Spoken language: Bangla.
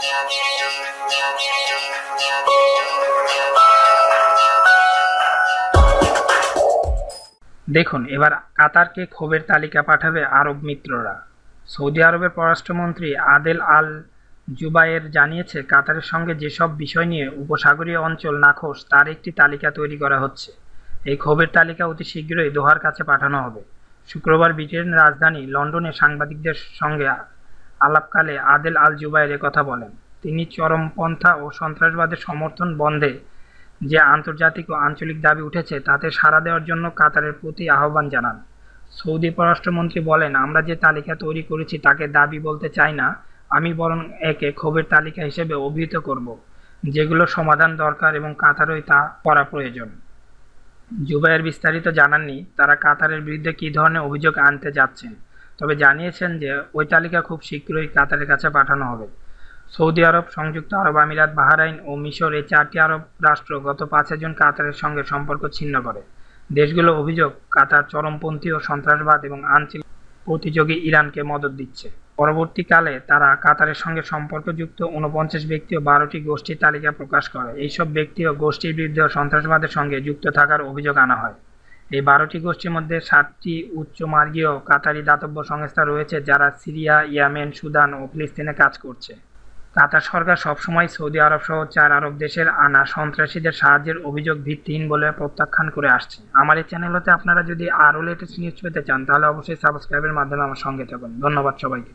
দেখুন এবার কাতারকে ক্ষোভের তালিকা পাঠাবে আরব মিত্ররা সৌদি আরবের পররাষ্ট্রমন্ত্রী আদেল আল জুবায়ের জানিয়েছে কাতারের সঙ্গে যেসব বিষয় নিয়ে উপসাগরীয় অঞ্চল নাখোশ তার একটি তালিকা তৈরি করা হচ্ছে এই ক্ষোভের তালিকা অতি শীঘ্রই দোহার কাছে পাঠানো হবে শুক্রবার ব্রিটেন রাজধানী লন্ডনে সাংবাদিকদের সঙ্গে আলাপকালে আদেল আল জুবাইর কথা বলেন তিনি চরমপন্থা ও সন্ত্রাসবাদের সমর্থন বন্ধে যে আন্তর্জাতিক ও আঞ্চলিক দাবি উঠেছে তাতে সাড়া দেওয়ার জন্য কাতারের প্রতি আহ্বান জানান সৌদি পররাষ্ট্রমন্ত্রী বলেন আমরা যে তালিকা তৈরি করেছি তাকে দাবি বলতে চাই না আমি বরং একে ক্ষোভের তালিকা হিসেবে অভিহিত করব যেগুলো সমাধান দরকার এবং কাতারই তা করা প্রয়োজন জুবাইয়ের বিস্তারিত জানাননি তারা কাতারের বিরুদ্ধে কী ধরনের অভিযোগ আনতে যাচ্ছেন তবে জানিয়েছেন যে ওই তালিকা খুব শীঘ্রই কাতারের কাছে পাঠানো হবে সৌদি আরব সংযুক্ত আরব আমিরাত বাহরাইন ও মিশর এই চারটি আরব রাষ্ট্র গত পাঁচে জুন কাতারের সঙ্গে সম্পর্ক ছিন্ন করে দেশগুলো অভিযোগ কাতার চরমপন্থী ও সন্ত্রাসবাদ এবং আঞ্চলিক প্রতিযোগী ইরানকে মদত দিচ্ছে পরবর্তীকালে তারা কাতারের সঙ্গে সম্পর্কযুক্ত উনপঞ্চাশ ব্যক্তি ও বারোটি গোষ্ঠীর তালিকা প্রকাশ করে এইসব ব্যক্তি ও গোষ্ঠীর বিরুদ্ধে সন্ত্রাসবাদের সঙ্গে যুক্ত থাকার অভিযোগ আনা হয় এই বারোটি গোষ্ঠীর মধ্যে সাতটি উচ্চমার্গীয় কাতারি দাতব্য সংস্থা রয়েছে যারা সিরিয়া ইয়ামেন সুদান ও ফিলিস্তিনে কাজ করছে কাতার সরকার সবসময় সৌদি আরব সহ চার আরব দেশের আনা সন্ত্রাসীদের সাহায্যের অভিযোগ ভিত্তিহীন বলে প্রত্যাখ্যান করে আসছে আমার এই চ্যানেল হতে আপনারা যদি আরও লেটেস্ট নিউজ পেতে চান তাহলে অবশ্যই সাবস্ক্রাইবের মাধ্যমে আমার সঙ্গে থাকুন ধন্যবাদ সবাইকে